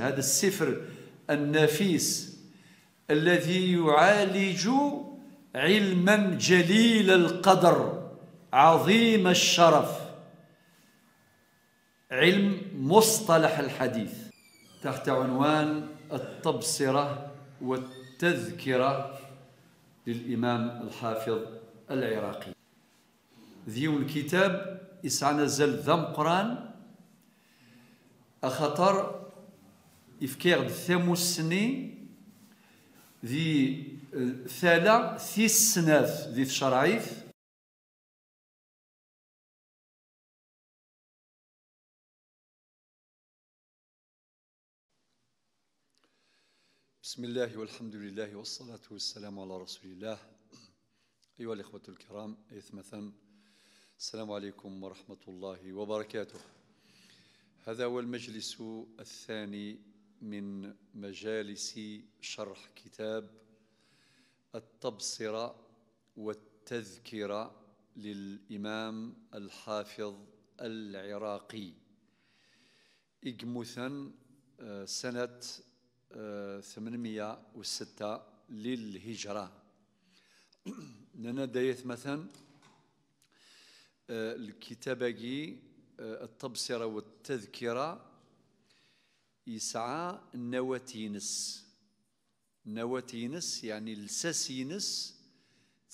هذا السفر النفيس الذي يعالج علما جليل القدر عظيم الشرف علم مصطلح الحديث تحت عنوان التبصرة والتذكرة للإمام الحافظ العراقي ذيو الكتاب إسعنا زل ذم قرآن أخطر يفكير ثاموس سني ذي آه، ثالة ثي سنات ذي تشرعيث بسم الله والحمد لله والصلاة والسلام على رسول الله أيها الإخوة الكرام إثمة السلام عليكم ورحمة الله وبركاته هذا هو المجلس الثاني من مجالس شرح كتاب التبصرة والتذكرة للإمام الحافظ العراقي إجمثا آه، سنة 806 آه، للهجرة لنا دايث مثلا آه، الكتابة التبصرة والتذكرة يسعى نواتينس نواتينس يعني الساسينس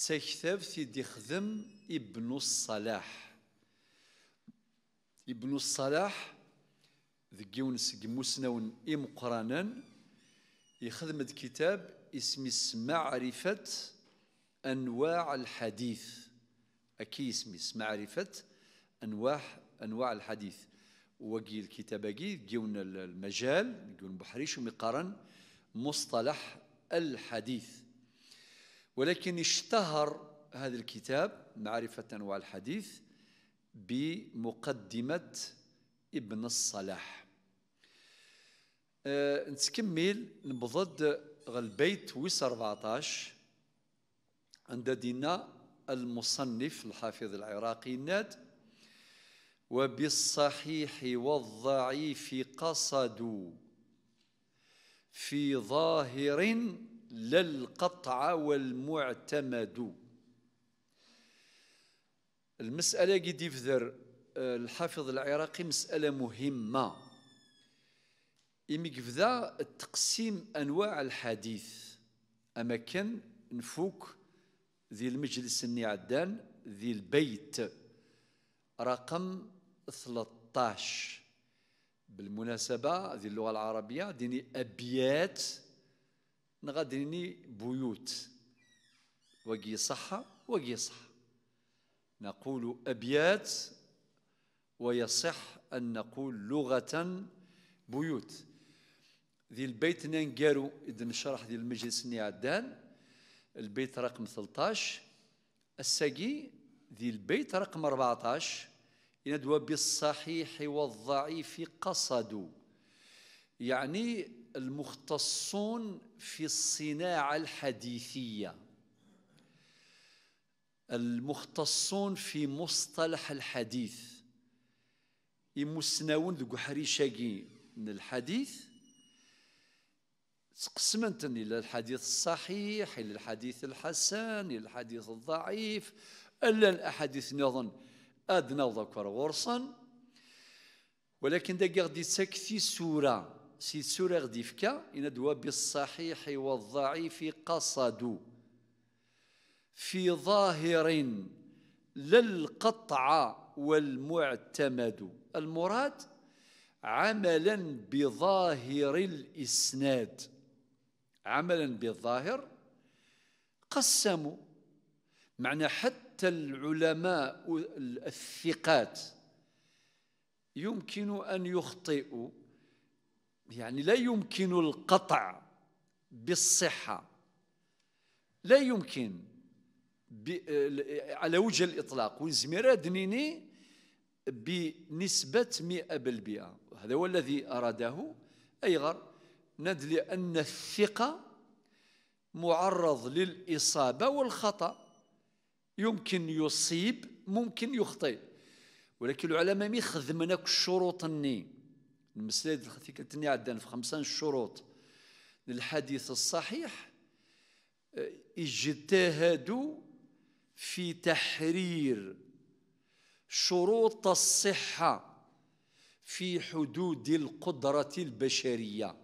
تكتب في ديخذم ابن الصلاح ابن الصلاح ذكي يونس مسنون إمقرانا يخدم كتاب اسم معرفة أنواع الحديث أكيسميس معرفة أنواع أنواع الحديث وقي الكتاباقي جيونا المجال جيون بحريش مقارن مصطلح الحديث ولكن اشتهر هذا الكتاب معرفة أنواع الحديث بمقدمة ابن الصلاح أه نتكمل نبضد البيت ويس 14 عند دينا المصنف الحافظ العراقي ناد وبالصحيح والضعيف قصدوا في ظاهر لا القطع والمعتمد المسألة قد يفذر آه، الحافظ العراقي مسألة مهمة إمكفذا تقسيم أنواع الحديث أما كان نفوك ذي المجلس النعدان ذي البيت رقم 13 بالمناسبة هذه اللغة العربية ديني أبيات نغاديني بيوت وقي صحة وقي صح نقول أبيات ويصح أن نقول لغة بيوت ذي البيت ننقارو إذا نشرح ذي المجلس ني البيت رقم 13 الساقي ذي البيت رقم 14 يندوى بالصحيح والضعيف قصدوا يعني المختصون في الصناعة الحديثية المختصون في مصطلح الحديث يمسنون ذو حريشاكي من الحديث تقسمت إلى الحديث الصحيح إلى الحديث الحسن إلى الحديث الضعيف إلا الأحاديث نظن أدنى ذكر غرصا ولكن دقيق دي تكثي سورة سي سورة غادي فكا إن بالصحيح والضعيف قصدوا في ظاهر للقطع والمعتمد المراد عملا بظاهر الإسناد عملا بالظاهر قسموا معنى حتى حتى العلماء الثقات يمكن أن يخطئوا يعني لا يمكن القطع بالصحة لا يمكن على وجه الإطلاق ونزميرا دنيني بنسبة 100% هذا هو الذي أراده أيغر ند لأن الثقة معرض للإصابة والخطأ يمكن يصيب ممكن يخطئ ولكن العلماء ما يخدمناك الشروط الني المسلاد الخثي كتني عدنا في خمسة شروط للحديث الصحيح آه، اجتهدوا في تحرير شروط الصحة في حدود القدرة البشرية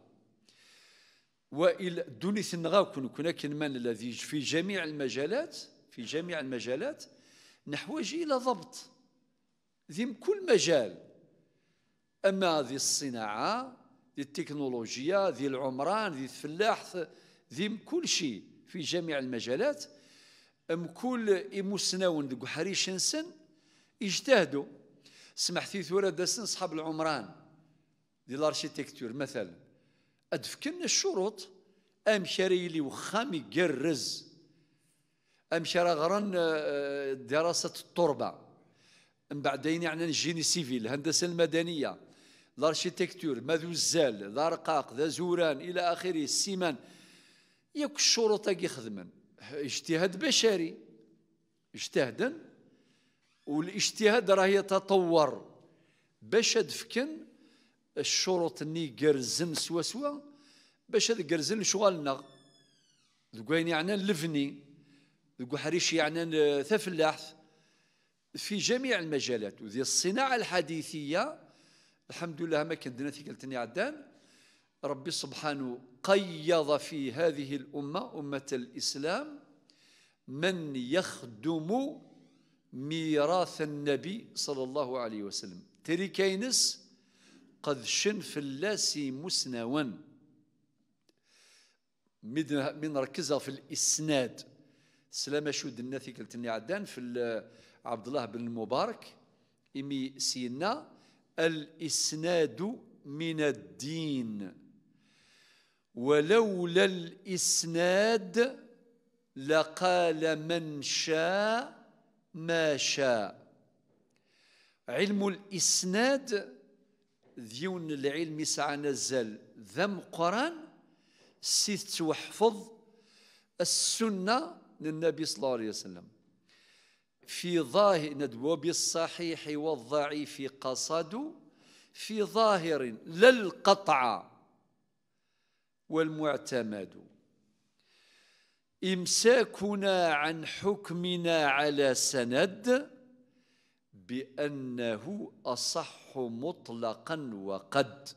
وإلى دوني ثنغاكن كنا من الذي في جميع المجالات في جميع المجالات نحوج إلى ضبط ضمن كل مجال أما ذي الصناعة ذي التكنولوجيا ذي العمران ذي الفلاح ذي كل شيء في جميع المجالات أم كل إمسنون ذو حريشنسن اجتهدوا سمحتي ثورة داسن صحاب العمران دي الارشيتكتور مثلا أدفكن الشروط أم شري لي وخامي قرز امشي غرا آه، دراسه التربه من بعدين يعني الجيني سيفيل الهندسه المدنيه الارشيتكتور ذو الزال ذا رقاق ذا زوران الى اخره السيمان ياك الشرطه يخدمن اجتهاد بشري اجتهدا والاجتهاد راه يتطور باش ادفكن الشروط اللي قرزن سوا سوا باش قرزن شغالنا دوكاين يعني لفني القحريش يعني ثفلاح في جميع المجالات وذي الصناعة الحديثية الحمد لله ما كان كندنا قلتني عدان ربي سبحانه قيض في هذه الأمة أمة الإسلام من يخدم ميراث النبي صلى الله عليه وسلم تريكينس قد شن اللاس مسنوا من ركزها في الإسناد سلام شود قلت لي عدان في عبد الله بن المبارك إمي سينا الإسناد من الدين ولولا الإسناد لقال من شاء ما شاء علم الإسناد ذيون العلم سعى نزل ذم قران سيت وحفظ السنة للنبي صلى الله عليه وسلم في ظاهر ندب بالصحيح والضعيف قصد في ظاهر لا القطع والمعتمد إمساكنا عن حكمنا على سند بأنه أصح مطلقا وقد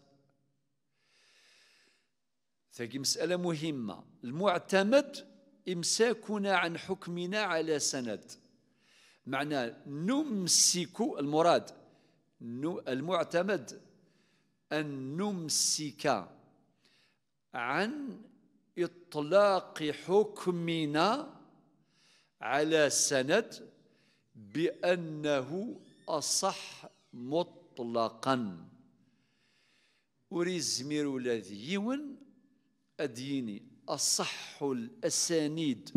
هذه مسألة مهمة المعتمد إمساكنا عن حكمنا على سند معنى نمسك المراد المعتمد أن نمسك عن إطلاق حكمنا على سند بأنه أصح مطلقا زمير الذي يون أديني أصح الأسانيد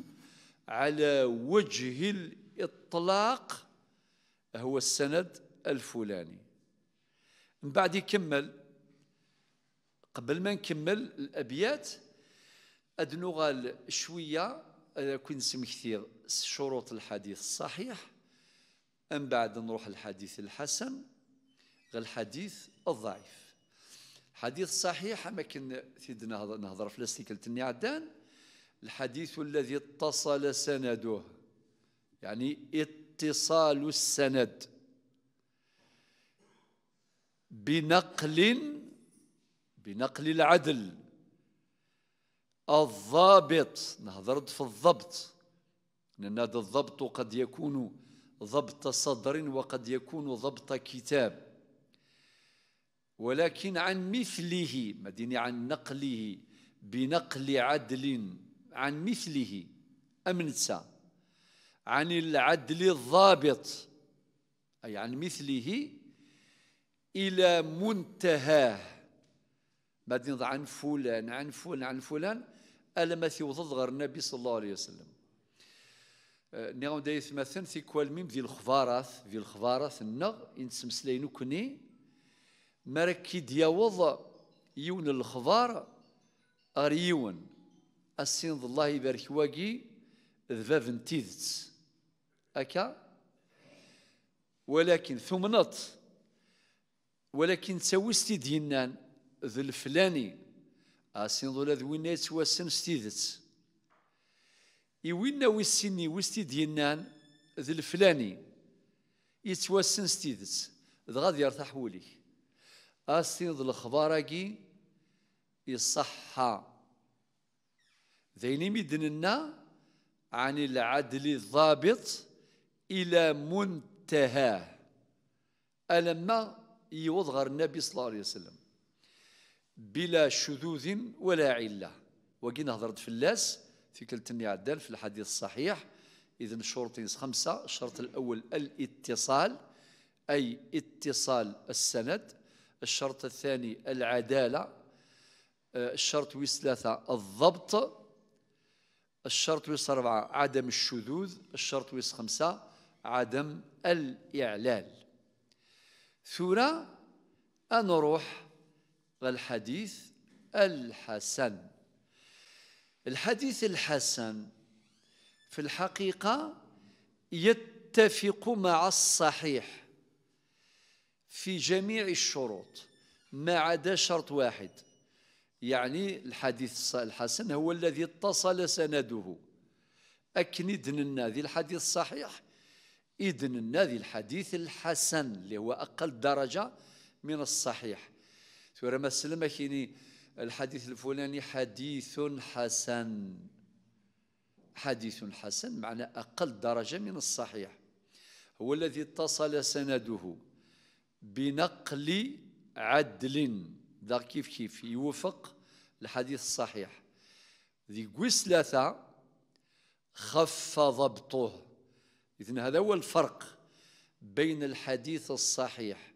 على وجه الإطلاق هو السند الفلاني من بعد يكمل قبل ما نكمل الأبيات أدنغال شوية آه، كنت نسم كثير شروط الحديث الصحيح من بعد نروح الحديث الحسن غير الحديث الضعيف حديث صحيح كنا سيدنا نهضر في تني عدان الحديث الذي اتصل سنده يعني اتصال السند بنقل بنقل العدل الضابط نهضرت في الضبط لأن هذا الضبط قد يكون ضبط صدر وقد يكون ضبط كتاب ولكن عن مثله ما عن نقله بنقل عدل عن مثله أمنسا عن العدل الضابط أي عن مثله إلى منتهاه ما عن فلان عن فلان عن فلان ألم ثوضض غير النبي صلى الله عليه وسلم نعم دايث مثلا في ميم ذي الخفارات ذي الخفارات النغ إن سمسلينو كني مركي ديوض يون الخضار أريون السند الله يبارك واقي ذباب نتيذت أكا ولكن ثم نط ولكن تساوستي دينان ذو الفلاني الله ولا ذوينا يتواسن ستيذت يوين ويسيني وستي دينان ذو الفلاني يتواسن ستيذت ذ غادي يرتاح وليه أسند الخباركي الصحة ذين مدننا عن العدل الضابط إلى منتهاه ألما يوض غير النبي صلى الله عليه وسلم بلا شذوذ ولا علة وقينا هضرت في اللاس في كلتني عدال في الحديث الصحيح إذن شرطين خمسة الشرط الأول الاتصال أي اتصال السند الشرط الثاني العدالة آه، الشرط ويس ثلاثة الضبط الشرط ويس أربعة عدم الشذوذ الشرط ويس خمسة عدم الإعلال ثورة نروح للحديث الحسن الحديث الحسن في الحقيقة يتفق مع الصحيح في جميع الشروط ما عدا شرط واحد يعني الحديث الحسن هو الذي اتصل سنده أكن إذن ذي الحديث الصحيح إذن ذي الحديث الحسن اللي هو أقل درجة من الصحيح سورة ما سلمك كيني الحديث الفلاني حديث حسن حديث حسن معنى أقل درجة من الصحيح هو الذي اتصل سنده بنقل عدل ذا كيف كيف يوفق الحديث الصحيح ذي قسلثة خف ضبطه إذن هذا هو الفرق بين الحديث الصحيح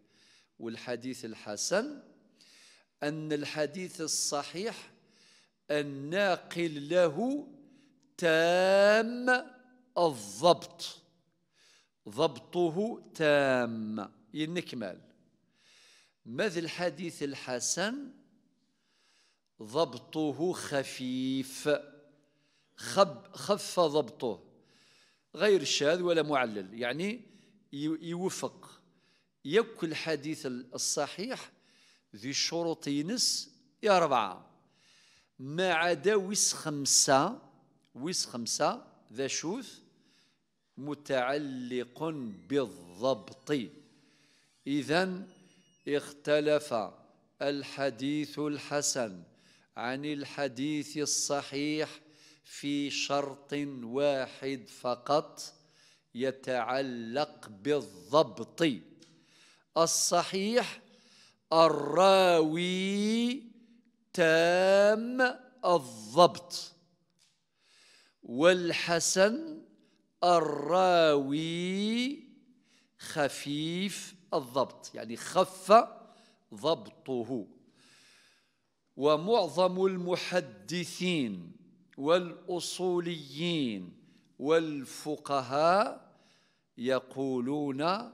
والحديث الحسن أن الحديث الصحيح الناقل له تام الضبط ضبطه تام ينكمل ماذا الحديث الحسن ضبطه خفيف خب خف ضبطه غير شاذ ولا معلل يعني يوفق يكل الحديث الصحيح ذي شروط ينس يا أربعة ما عدا ويس خمسة ويس خمسة ذا شوث متعلق بالضبط إذا اختلف الحديث الحسن عن الحديث الصحيح في شرط واحد فقط يتعلق بالضبط الصحيح الراوي تام الضبط والحسن الراوي خفيف الضبط يعني خف ضبطه ومعظم المحدثين والاصوليين والفقهاء يقولون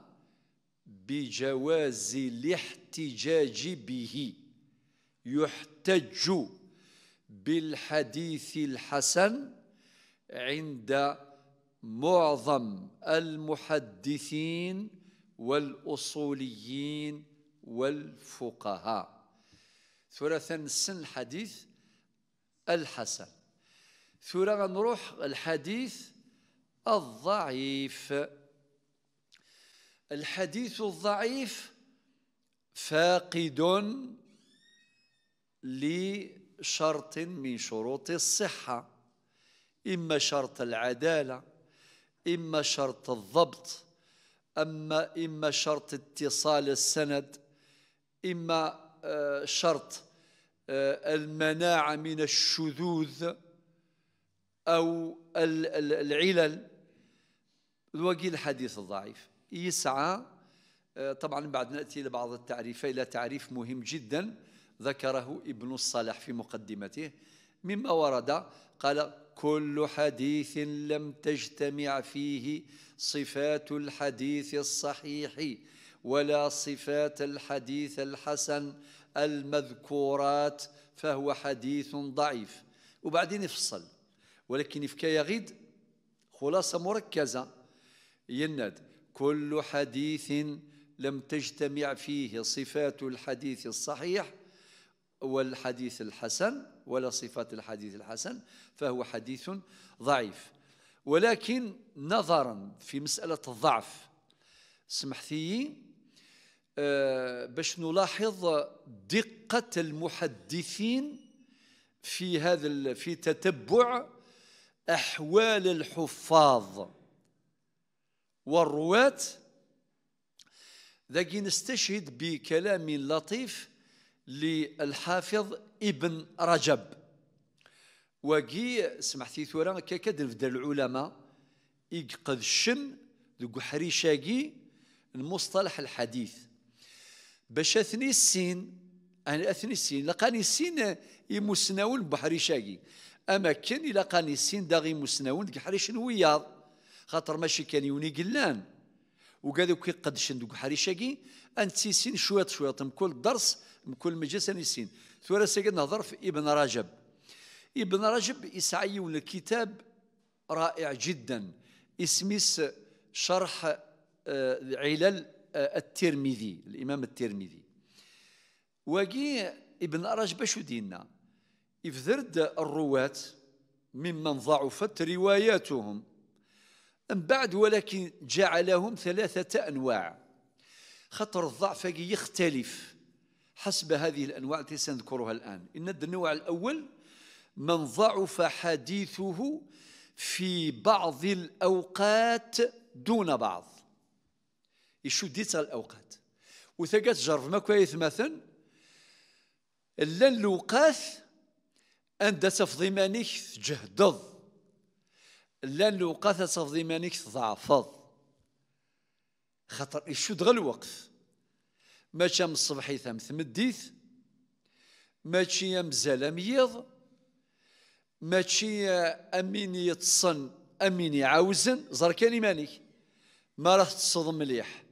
بجواز الاحتجاج به يحتج بالحديث الحسن عند معظم المحدثين والأصوليين والفقهاء ثلاثة السن الحديث الحسن ثورة غنروح الحديث الضعيف الحديث الضعيف فاقد لشرط من شروط الصحة إما شرط العدالة إما شرط الضبط أما إما شرط اتصال السند إما آه، شرط آه، المناعة من الشذوذ أو العلل الوقي الحديث الضعيف يسعى آه، طبعا بعد نأتي لبعض التعريف إلى تعريف مهم جدا ذكره ابن الصلاح في مقدمته مما ورد قال كل حديث لم تجتمع فيه صفات الحديث الصحيح ولا صفات الحديث الحسن المذكورات فهو حديث ضعيف وبعدين يفصل ولكن يفكى يغيد خلاصة مركزة يناد كل حديث لم تجتمع فيه صفات الحديث الصحيح والحديث الحسن ولا صفات الحديث الحسن فهو حديث ضعيف ولكن نظرا في مسألة الضعف سمحتي آه، باش نلاحظ دقة المحدثين في هذا في تتبع أحوال الحفاظ والرواة لكن نستشهد بكلام لطيف للحافظ ابن رجب واقي سمحتي ثورا كاكاد نبدا العلماء يقد الشم ذو حريشاكي المصطلح الحديث باش اثني السين انا اثني السين لقاني السين يمسناون بحريشاكي اما كان الى قاني السين داغي مسناون ديك حريش نوياض خاطر ماشي كان يوني قلان وقالوا كي قدشن دوك حريشاكي انتي سين شويه شويه من كل درس من كل مجلس انا سين ثورا ساكن نهضر في ابن رجب ابن رجب يسعى كتاب رائع جدا اسمه شرح آه، علل آه، الترمذي الإمام الترمذي وكي ابن رجب شو دينا افذرد الرواة ممن ضعفت رواياتهم من بعد ولكن جعلهم ثلاثة أنواع خطر الضعف يختلف حسب هذه الأنواع التي سنذكرها الآن إن النوع الأول من ضعف حديثه في بعض الأوقات دون بعض يشديت الأوقات وثقت جرف ما كويث مثلا اللن لوقاث أن مانيك جهدض اللن لوقاث مانيك ضعفض خاطر يشد غير الوقت ماشي من الصبح ثم ثمديث ماشي مزال ميض ماشي آه، امين يتصن امين عاوزن زر كان ايمانك ما راح تصدم مليح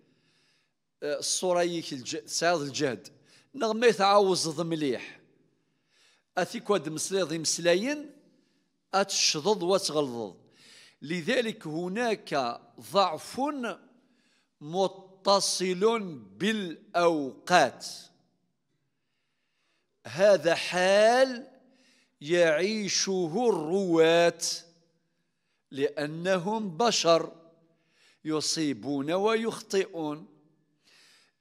آه، الصوره يك الج... سعاد الجهد نغمي تعاوز مليح اثيك واد مسليض مسلاين اتشضض وتغلظ لذلك هناك ضعف متصل بالاوقات هذا حال يعيشه الرواة لأنهم بشر يصيبون ويخطئون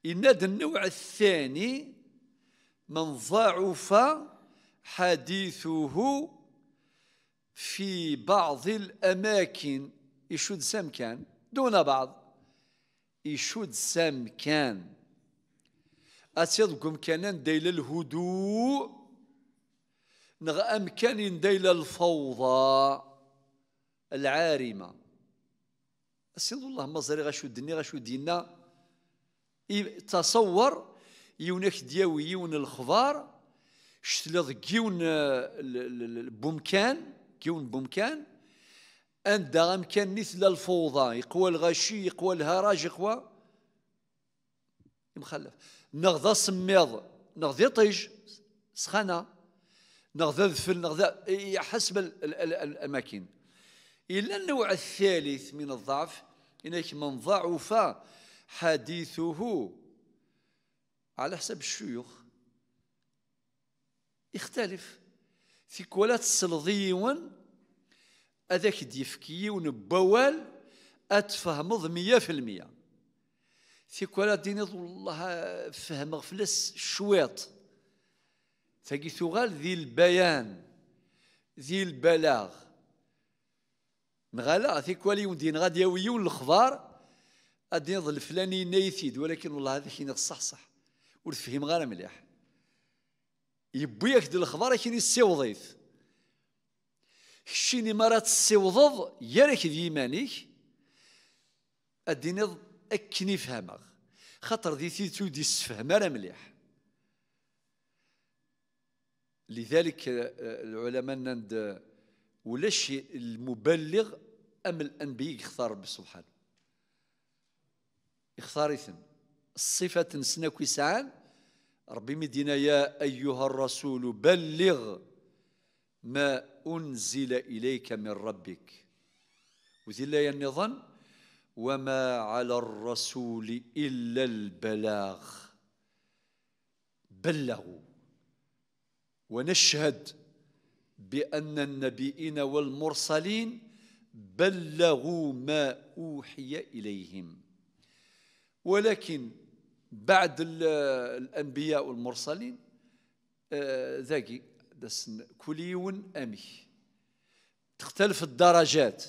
إن هذا النوع الثاني من ضعف حديثه في بعض الأماكن يشد سمكان دون بعض يشد سمكان أتيضكم كان ديل الهدوء نغ أمكان ديل الفوضى العارمة أسيد الله مزري غشو الدنيا غشو دينا تصور يونك دياوي يون الخضار شتلض كيون البومكان كيون بومكان عند كان مثل الفوضى يقوى الغشي يقوى الهراج يقوى مخلف نغضى سميض نغضى طيج سخانه نغذى ذفل نغذى إيه، حسب الأماكن إلا النوع الثالث من الضعف إنك من ضعف حديثه على حسب الشيوخ يختلف في كولات السلضيون هذاك ديفكي ونبوال أتفهمض 100% في المية في كولات دينيط والله فهم غفلس شويط ساقي سوغال ذي البيان ذي البلاغ نغالا ثي ولي ندين غادي يويون الخضار غادي نظل فلاني نايثيد ولكن والله هذا كاين صح صح وتفهم غير مليح يبويك د الخبار كاين يسيوضيث كشيني مرات تسيوضض يالك ذي يمانيك اديني اكني فهمك خاطر ذي تيتو دي السفهم مليح لذلك آه، العلماء نند ولاش المبلغ أم الأنبياء يختار ربي سبحانه يختار إثن الصفة تنسنا كيسعان ربي مدينا يا أيها الرسول بلغ ما أنزل إليك من ربك وذي لا النظام وما على الرسول إلا البلاغ بلغوا ونشهد بأن النبيين والمرسلين بلغوا ما أوحي إليهم ولكن بعد الأنبياء والمرسلين آه، ذاكي كليون أمي تختلف الدرجات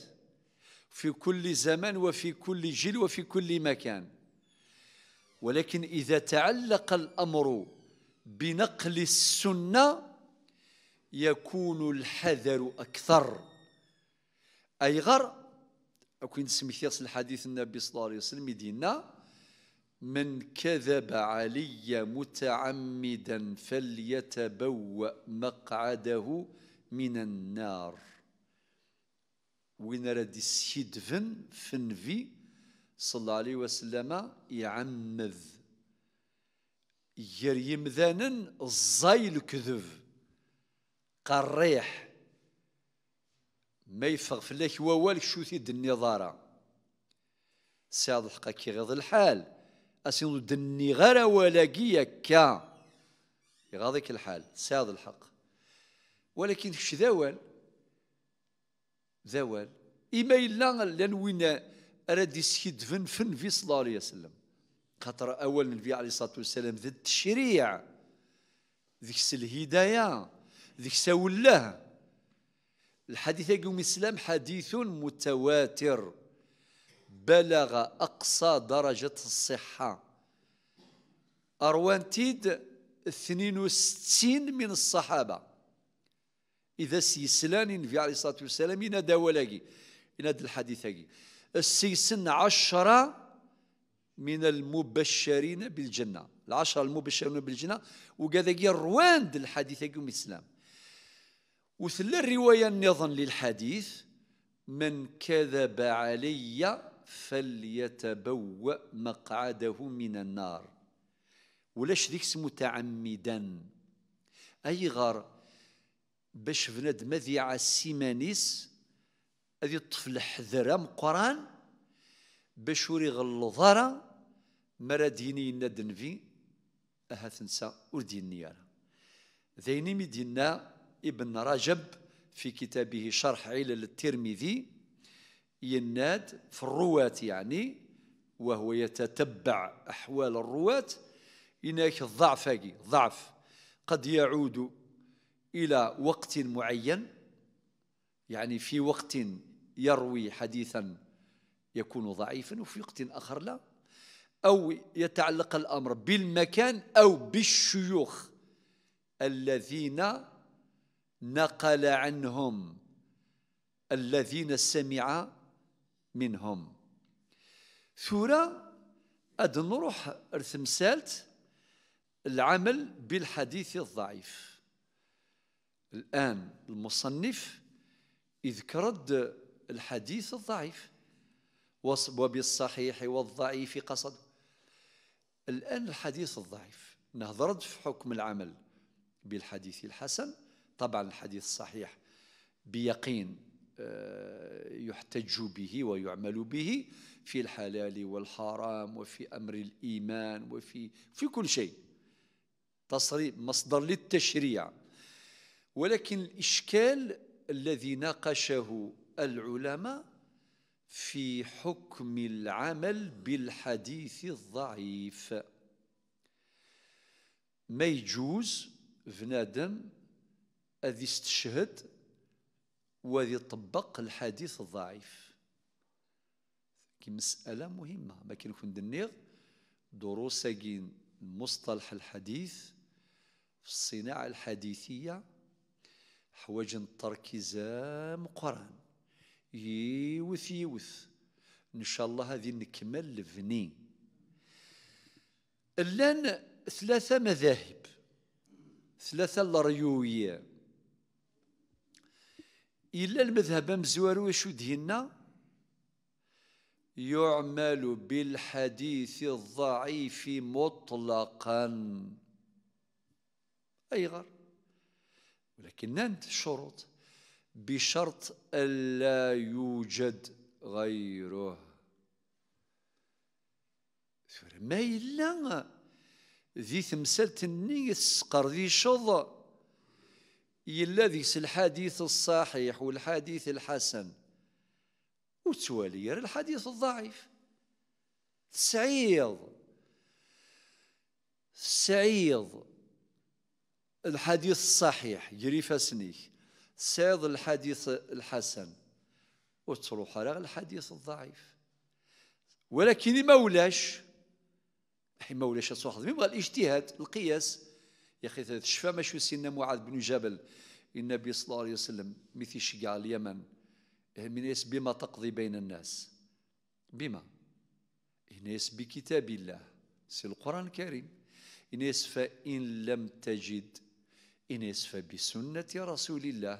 في كل زمان وفي كل جيل وفي كل مكان ولكن إذا تعلق الأمر بنقل السنه يكون الحذر اكثر اي غر أكون سميثيس الحديث النبي صلى الله عليه وسلم دينا من كذب علي متعمدا فليتبوأ مقعده من النار وين راد يسيدفن فنفي صلى الله عليه وسلم يعمذ ير يمذانا الزاي الكذب قريح ما يفغ فلاك ووالك شو تيد النظارة سعد الحقا كي غض الحال أسين دني غرا ولاقي كا يغاضيك الحال سعد الحق ولكن كش ذاوال ذاوال إما إلا لأن وين أراد فن فن في صلى الله عليه وسلم خاطر اول النبي عليه الصلاه والسلام ذي التشريع ذيك الهدايه ذيك سوله الحديث يقوم الاسلام حديث متواتر بلغ اقصى درجه الصحه اروانتيد 62 من الصحابه اذا سيسلان النبي عليه الصلاه والسلام ينادى ولاقي ينادى الحديث هاكي السيسن عشره من المبشرين بالجنة العشرة المبشرين بالجنة وكذا كي روان الحديث يوم الإسلام وثل الرواية نظن للحديث من كذب علي فليتبوأ مقعده من النار ولاش ذيك متعمدا أي غار باش فناد مذيع السيمانيس هذه الطفل حذرة مقران باش وري غلظارة مرا ديني إنا في أها تنسى ور انا ذيني مدينا ابن رجب في كتابه شرح علل الترمذي يناد في الرواة يعني وهو يتتبع أحوال الرواة إنك هاكي ضعف قد يعود إلى وقت معين يعني في وقت يروي حديثا يكون ضعيفا وفي وقت آخر لا أو يتعلق الأمر بالمكان أو بالشيوخ الذين نقل عنهم الذين سمع منهم ثورة أدنروح نروح رثمسالت العمل بالحديث الضعيف الآن المصنف اذكرد الحديث الضعيف وبالصحيح والضعيف قصد الآن الحديث الضعيف أنه في حكم العمل بالحديث الحسن طبعا الحديث الصحيح بيقين آه، يحتج به ويعمل به في الحلال والحرام وفي أمر الإيمان وفي في كل شيء تصريب مصدر للتشريع ولكن الإشكال الذي ناقشه العلماء في حكم العمل بالحديث الضعيف ما يجوز بنادم اذ يستشهد وذي يطبق الحديث الضعيف كي مسألة مهمة ما كان كون دنيغ دروس مصطلح الحديث في الصناعة الحديثية حوايج تركيزة مقران يوث يوث ان شاء الله هذه نكمل لفني لان ثلاثه مذاهب ثلاثه لريويه الا المذهب مزوار واش دينا يعمل بالحديث الضعيف مطلقا اي غير ولكن عند الشروط بشرط ألا يوجد غيره ما إلا ذي تمثلت النية السقرديشض إلا ذي الحديث الصحيح والحديث الحسن وتوالي الحديث الضعيف سعيض سعيض الحديث الصحيح جري سنيك سيض الحديث الحسن وتروح على الحديث الضعيف ولكن ما ولاش ما ولاش تواخذ يبغى الاجتهاد القياس يا اخي تشفى شو سيدنا معاذ بن جبل النبي صلى الله عليه وسلم مثل شقع اليمن إيه، من يس بما تقضي بين الناس بما يس بكتاب الله سي القران الكريم يس فان لم تجد إن يسفى بسنة رسول الله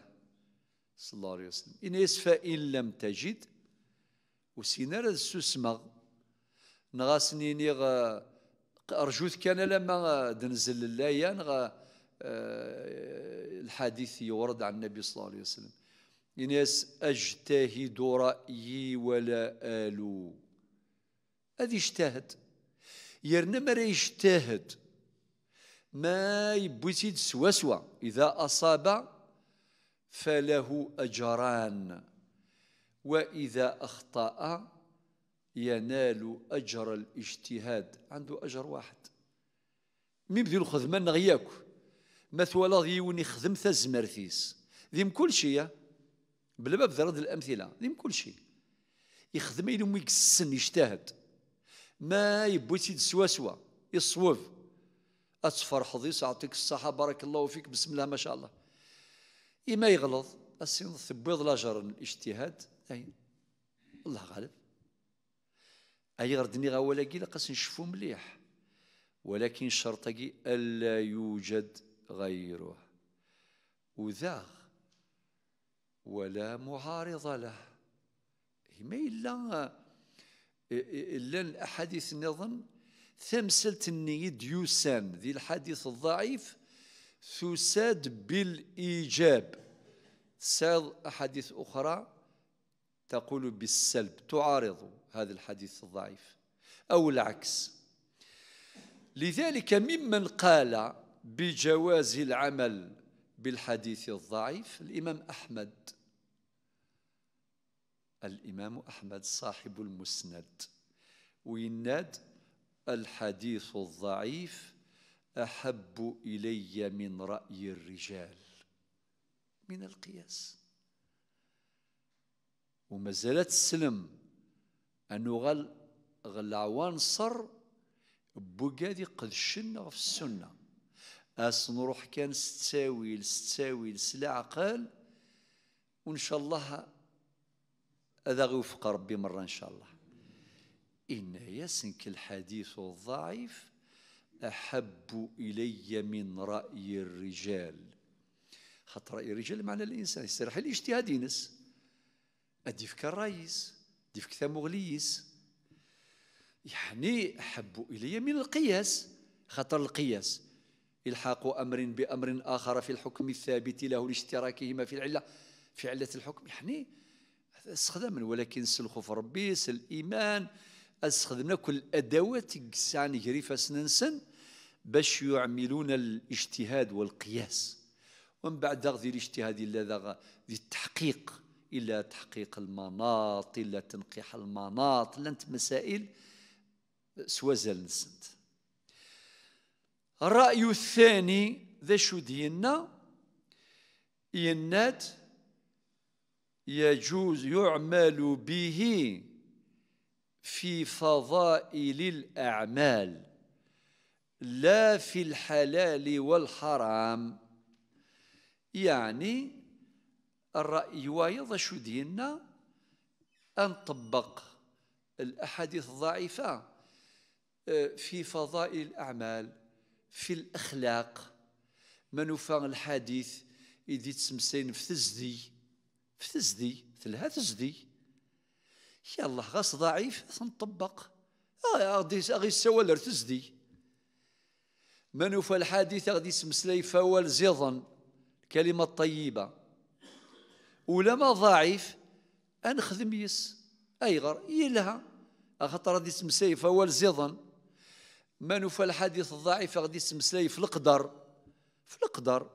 صلى الله عليه وسلم إن يسفى إن لم تجد وسينار السسمغ نغاسني نيغ أرجوت كان لما دنزل الآية نغا آه، الحديث يورد عن النبي صلى الله عليه وسلم إنس أجتهد رأيي ولا آلو هذه اجتهد يرنمر يجتهد ما يبويسيد سواسوا إذا أصاب فله أجران وإذا أخطأ ينال أجر الاجتهاد عنده أجر واحد مي بذي الخدمة نغياك مثولا يخدم خدم ثزمرثيس ذيم كل شيء بلا ما بذرد الأمثلة ذيم كل شيء يخدم يلوم يجتهد ما يبويسيد سواسوا يصوف اصفر حظيص يعطيك الصحه بارك الله فيك بسم الله ما شاء الله إما يغلظ السين ثبيض لاجر الاجتهاد أي الله غالب أي غردني غاولا كي لقاس نشوفو مليح ولكن شرطي ألا يوجد غيره وذاغ ولا معارض له ما إلا إلا الأحاديث نظن تمثلت النيد يوسان ذي الحديث الضعيف تساد بالإيجاب تساد أحاديث أخرى تقول بالسلب تعارض هذا الحديث الضعيف أو العكس لذلك ممن قال بجواز العمل بالحديث الضعيف الإمام أحمد الإمام أحمد صاحب المسند ويناد الحديث الضعيف احب الي من راي الرجال من القياس وما زالت السلم انه غل صر بوكادي قد شن في السنه اس نروح كان ستساوي لستساوي لسلا عقال وان شاء الله هذا غيوفق ربي مره ان شاء الله إن يسنك الحديث الضعيف أحب إلي من رأي الرجال خط رأي الرجال معنى الإنسان يستريح الاجتهاد ينس أديفك الرئيس أديفك ثمغليس يعني أحب إلي من القياس خطر القياس إلحاق أمر بأمر آخر في الحكم الثابت له لاشتراكهما في العلة في علة الحكم يعني استخدام ولكن سلخ في ربي سل الإيمان أستخدمنا كل الأدوات يسعان جريفة ننسن باش يعملون الاجتهاد والقياس ومن بعد ذي الاجتهاد إلا ذي التحقيق إلا تحقيق المناط إلا تنقيح المناط لنت مسائل سوازل نسنت الرأي الثاني ذا شو دينا ينات يجوز يعمل به في فضائل الأعمال لا في الحلال والحرام يعني الرأي وايض شو ديننا أنطبق الأحاديث الضعيفة آه، في فضائل الأعمال في الأخلاق منوفا الحديث إذا تسمسين في تزدي في تزدي ثلها تزدي يلا غاص ضعيف سنطبق اه غادي غادي السوال ارتزدي منوفى الحديث غادي يسمسلي فوال زيضا الكلمه الطيبه ولما ضعيف انخدم يس ايغر يلها إيه خاطر غادي يسمسلي فوال من منوفى الحديث الضعيف غادي يسمسلي في القدر في القدر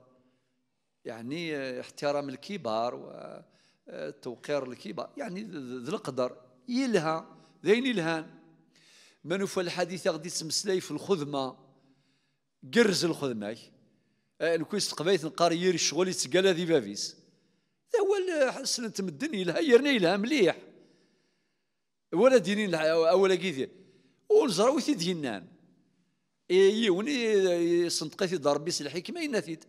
يعني احترام الكبار و توقير الكيبة يعني ذي القدر يلها ذين الهان في الحديث غادي تمسلاي في الخذمة قرز الخذماي الكويس قبيت نقار الشغل يتقال هذي بافيس ذا هو حسن تمدني يلها يرني لها مليح ولا دينين أولا كيدير ونزرو في دينان يوني في دار بيس الحكمة ينثيت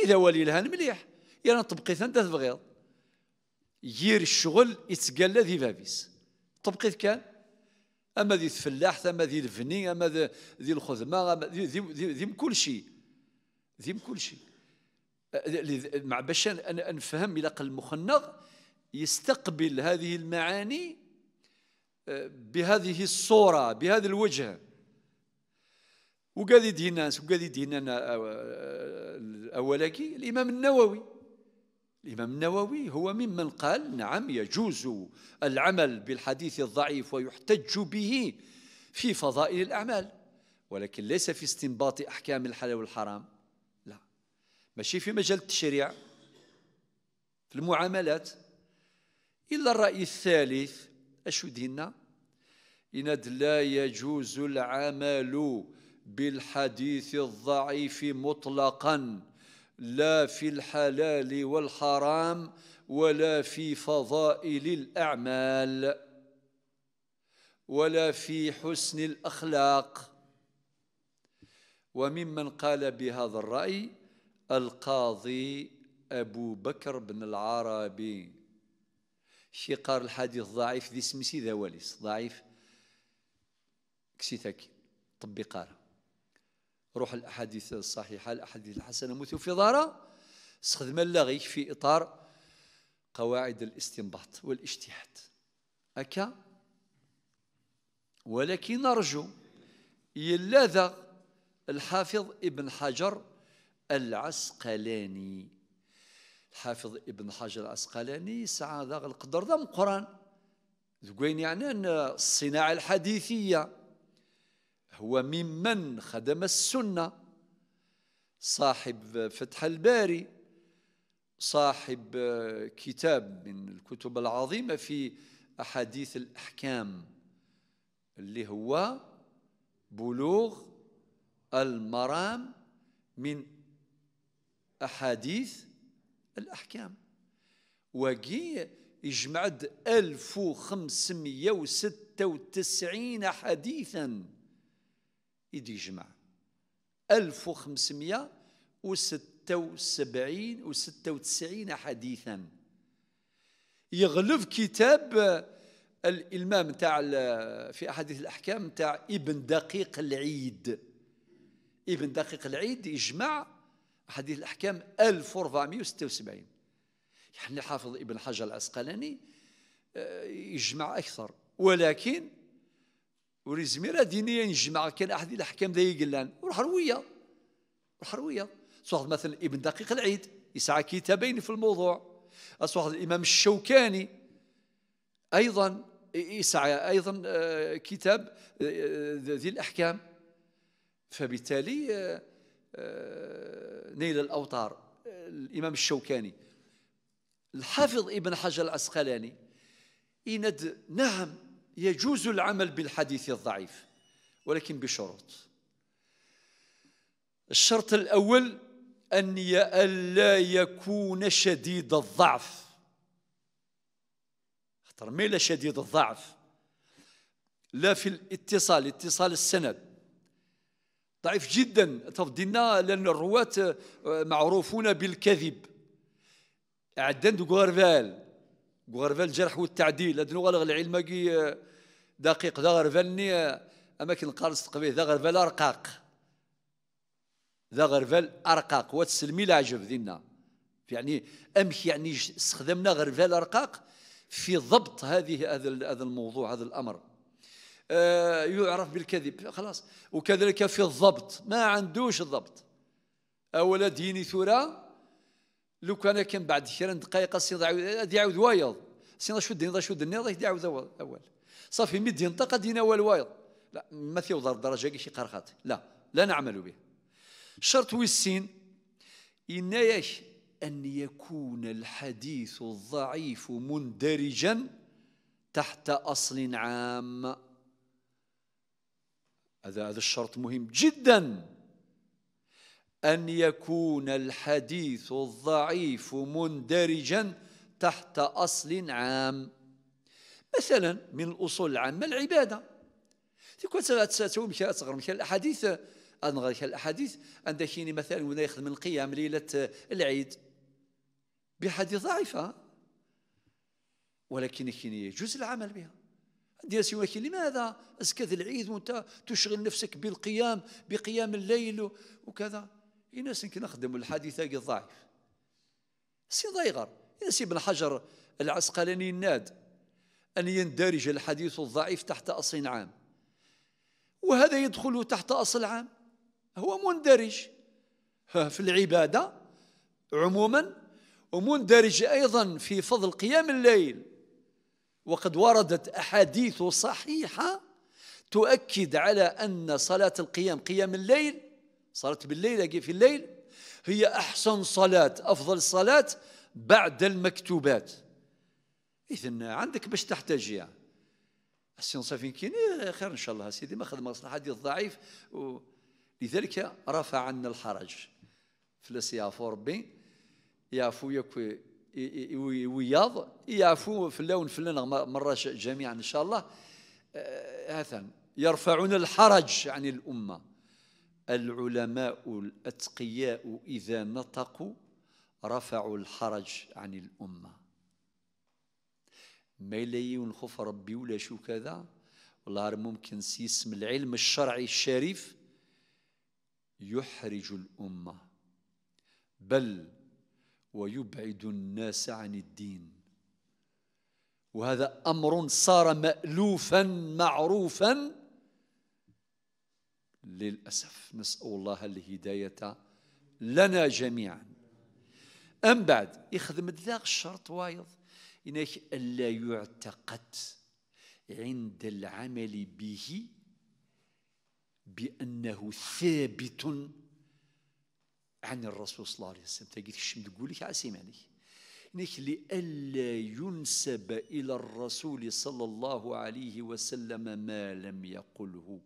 مي ذا والي لها مليح يا يعني تبقيت انت تبغيض يير الشغل يتقلى ذي بابيس طبقيت كان اما ذي الفلاح اما ذي الفني اما ذي الخدمه اما ذي ذي, ذي, كل شيء ذي كل شيء مع باش نفهم الى قلب مخنغ يستقبل هذه المعاني آه، بهذه الصوره بهذا الوجه وقال يدينا وقال يدينا آه، آه، الاولكي الامام النووي الإمام النووي هو ممن قال نعم يجوز العمل بالحديث الضعيف ويحتج به في فضائل الأعمال ولكن ليس في استنباط أحكام الحلال والحرام لا ماشي في مجال التشريع في المعاملات إلا الرأي الثالث أشو دينا إند لا يجوز العمل بالحديث الضعيف مطلقا لا في الحلال والحرام ولا في فضائل الأعمال ولا في حسن الأخلاق وممن قال بهذا الرأي القاضي أبو بكر بن العربي شي قال الحديث ضعيف ذي سمسي سيدة ضعيف كسيتك طبي قال روح الاحاديث الصحيحه الاحاديث الحسنه المتفضاره استخدم اللغي في اطار قواعد الاستنباط والاجتهاد هكا ولكن نرجو يلاذ الحافظ ابن حجر العسقلاني الحافظ ابن حجر العسقلاني سعى ذا القدر ذا من قران يعني الصناعة الحديثية هو ممن خدم السنة صاحب فتح الباري صاحب كتاب من الكتب العظيمة في أحاديث الأحكام اللي هو بلوغ المرام من أحاديث الأحكام وقي يجمع 1596 حديثاً يدي يجمع 1576 و 96 حديثا يغلف كتاب آه، الامام تاع آه، في احاديث الاحكام تاع ابن دقيق العيد ابن دقيق العيد يجمع احاديث الاحكام 1476 يعني حافظ ابن حجر العسقلاني آه، يجمع اكثر ولكن وريزميرا دينيا نجمع كان احد الاحكام ذا يقلان روح رويه روح رويه صاحب مثلا ابن دقيق العيد يسعى كتابين في الموضوع صاحب الامام الشوكاني ايضا يسعى ايضا آه، كتاب آه، آه، ذي الاحكام فبالتالي نيل الاوطار الامام الشوكاني الحافظ ابن حجر العسقلاني يند نعم يجوز العمل بالحديث الضعيف ولكن بشروط الشرط الأول أن ألا يكون شديد الضعف خطر ميلة شديد الضعف لا في الاتصال اتصال السند ضعيف جدا تفضلنا لأن الرواة معروفون بالكذب عدن غورفال غرفال الجرح والتعديل هذا غلغ العلم آه، دقيق ذا غرفة آه، أماكن قارس قبيه ذا غرفال ارقاق ذا غرفال ارقاق واتسلمي العجب ذينا يعني أمك يعني استخدمنا غرفال ارقاق في ضبط هذه هذا هذا الموضوع هذا الأمر آه، يعرف بالكذب خلاص وكذلك في الضبط ما عندوش الضبط أولا ديني ثورة لو كان كان بعد كرا دقائق سيد يعاود وايض سيد شد نيض شد النيض يعاود اول صافي مد ينطق دينا اول وايض لا ما تيوضر الدرجه كي شي قرخات لا لا نعمل به شرط ويسين إنايش أن يكون الحديث الضعيف مندرجا تحت أصل عام هذا هذا الشرط مهم جدا أن يكون الحديث الضعيف مندرجا تحت أصل عام مثلا من الأصول العامة العبادة تكون تساتو مشى أصغر مشى الأحاديث غير الأحاديث عندك مثلا ولا يخدم من القيام ليلة العيد بحديث ضعيفة ولكن يجوز العمل بها ديال سواك لماذا اسكت العيد وانت تشغل نفسك بالقيام بقيام الليل وكذا الناس كي نخدم الحديث هاكي ضعيف سي ضيغر سي ابن حجر العسقلاني ناد أن يندرج الحديث الضعيف تحت أصل عام وهذا يدخل تحت أصل عام هو مندرج في العبادة عموما ومندرج أيضا في فضل قيام الليل وقد وردت أحاديث صحيحة تؤكد على أن صلاة القيام قيام الليل صلاة بالليل أجي في الليل هي أحسن صلاة أفضل صلاة بعد المكتوبات إذا عندك باش تحتاجيها يعني. السين صافين كاين خير إن شاء الله سيدي ما خدم الحديث ضعيف لذلك رفع عنا الحرج فلس يعفو ربي يعفو يك وياض يعفو في فلنا مرة جميعا إن شاء الله هذا آه، يرفعون الحرج عن الأمة العلماء الأتقياء إذا نطقوا رفعوا الحرج عن الأمة ما يليون نخوف ربي ولا شو كذا والله ممكن سيسم العلم الشرعي الشريف يحرج الأمة بل ويبعد الناس عن الدين وهذا أمر صار مألوفا معروفا للأسف نسأل الله الهداية لنا جميعا أم بعد يخدم ذاك الشرط وايض إنك ألا يعتقد عند العمل به بأنه ثابت عن الرسول صلى الله عليه وسلم تجد الشم تقول لك عسيماني إنك لئلا ينسب إلى الرسول صلى الله عليه وسلم ما لم يقله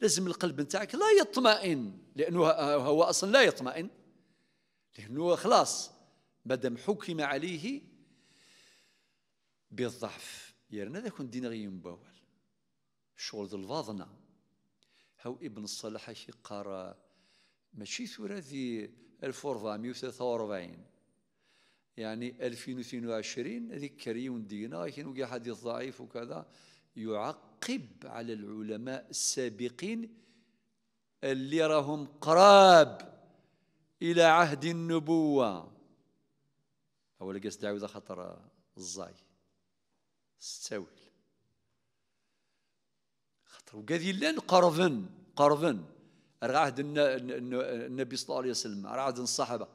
لازم القلب نتاعك لا يطمئن لانه هو اصلا لا يطمئن لانه خلاص مادام حكم عليه بالضعف يا رنا ذاك الدين غينباول الشغل ذو الفاضنة هاو ابن الصلاح شي قرا ماشي ثورة ذي 1443 يعني 2022 هذيك كريون دينا كاين وكاع حد ضعيف وكذا يعق يستخب على العلماء السابقين اللي راهم قراب إلى عهد النبوة أولا قاس دعوة خطر الزاي استاول خطر وقاذي لا قرفن قرفن راه عهد النبي صلى الله عليه وسلم راه عهد الصحابة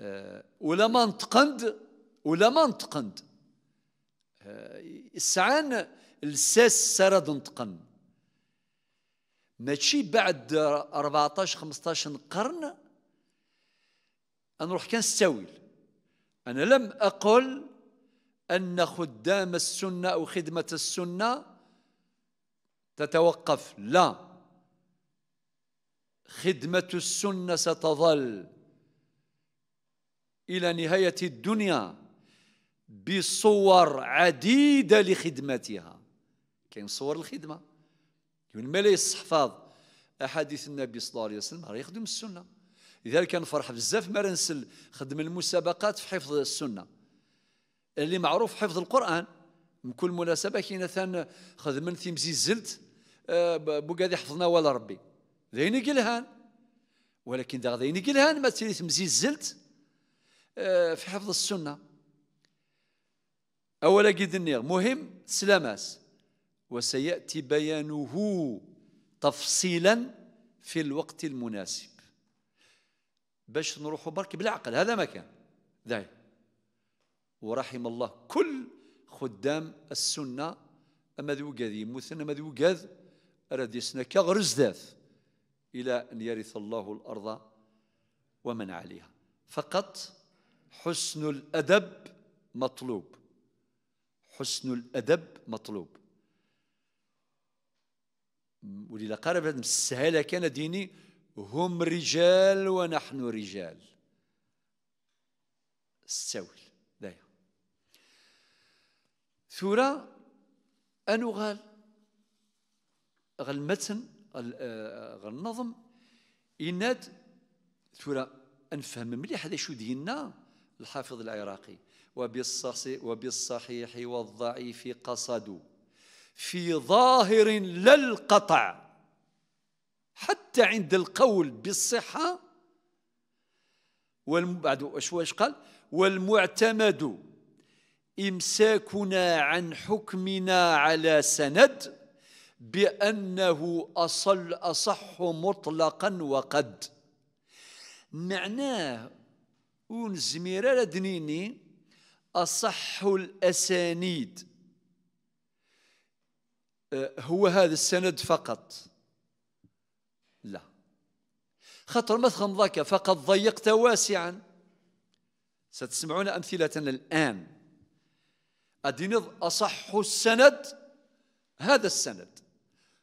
آه، ولا ما نتقند ولا ما نتقند السعان آه، الساس سرد نتقن ماشي بعد 14 15 قرن كان ستاويل أنا لم أقل أن خدام السنة أو خدمة السنة تتوقف لا خدمة السنة ستظل إلى نهاية الدنيا بصور عديدة لخدمتها كاين صور الخدمه من ما لا يستحفظ احاديث النبي صلى الله عليه وسلم راه يخدم السنه لذلك نفرح بزاف ما نسل خدم المسابقات في حفظ السنه اللي معروف حفظ القران من كل مناسبه كاين ثان خدم تيمزي الزلت آه، بوكادي حفظنا ولا ربي ذيني قلهان ولكن ذا ذيني قلهان ما تيري تمزي الزلت آه، في حفظ السنه اولا قد مهم سلاماس وسياتي بيانه تفصيلا في الوقت المناسب باش نروحوا برك بالعقل هذا ما كان داعي ورحم الله كل خدام السنه اما ذو قاذي مثنى اما ذو قاذ راد يسنا كغرزداث الى ان يرث الله الارض ومن عليها فقط حسن الادب مطلوب حسن الادب مطلوب ولله قرب السهالة كان ديني هم رجال ونحن رجال استوي دايما ثورة أنو غال غال المتن غال, غال النظم آه، إناد ثورة أنفهم مليح هذا شو ديننا الحافظ العراقي وبالصحيح والضعيف قصدوا في ظاهر لا القطع حتى عند القول بالصحة بعد واش قال والمعتمد إمساكنا عن حكمنا على سند بأنه أصل أصح مطلقا وقد معناه ونزمير دنيني أصح الأسانيد آه، هو هذا السند فقط لا خطر مثلا ذاك فقد ضيقت واسعا ستسمعون أمثلة الآن أدينظ أصح السند هذا السند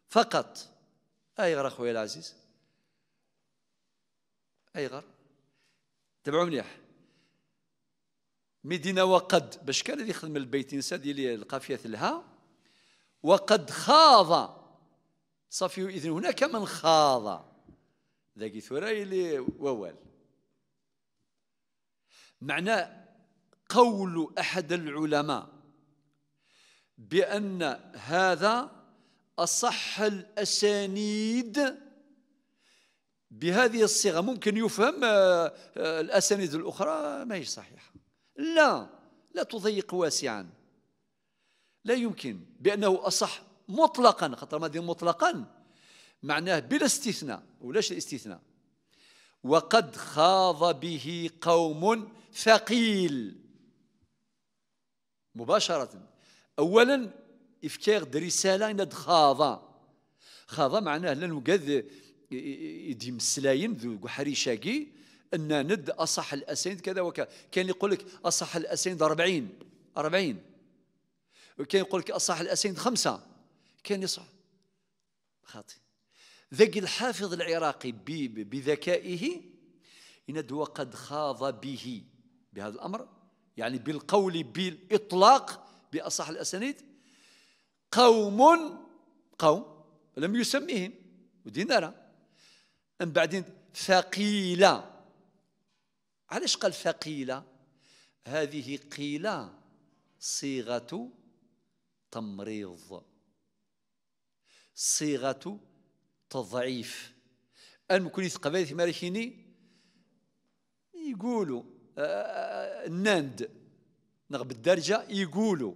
فقط أي غير أخوي العزيز أي غير تبعوا مليح مدينة وقد باش كان اللي يخدم البيت ينسى اللي القافية ثلها وقد خاض صافي إذن هناك من خاض ذاك ثوراي اللي ووال معنى قول أحد العلماء بأن هذا أصح الأسانيد بهذه الصيغة ممكن يفهم آه، آه، الأسانيد الأخرى ما هي صحيحة لا لا تضيق واسعا لا يمكن بأنه أصح مطلقا خطر ما مطلقا معناه بلا استثناء ولاش الاستثناء وقد خاض به قوم ثقيل مباشرة أولا إفكار رسالة إن خاض خاض معناه لأنه قد يديم مسلاين ذو حريشاكي أن ند أصح الأسند كذا وكذا كان يقول لك أصح الأسند 40 40 وكان يقول لك اصح الاسانيد خمسه كان يصح خاطئ ذاك الحافظ العراقي بذكائه إن هو قد خاض به بهذا الأمر يعني بالقول بالإطلاق بأصح الأسانيد قوم قوم لم يسميهم ودينارا من بعدين ثقيلة علاش قال ثقيلة هذه قيلة صيغة تمريض صيغه تضعيف المكنيس قبائل مارشيني يقولوا الناند آه، آه، نغب الدرجه يقولوا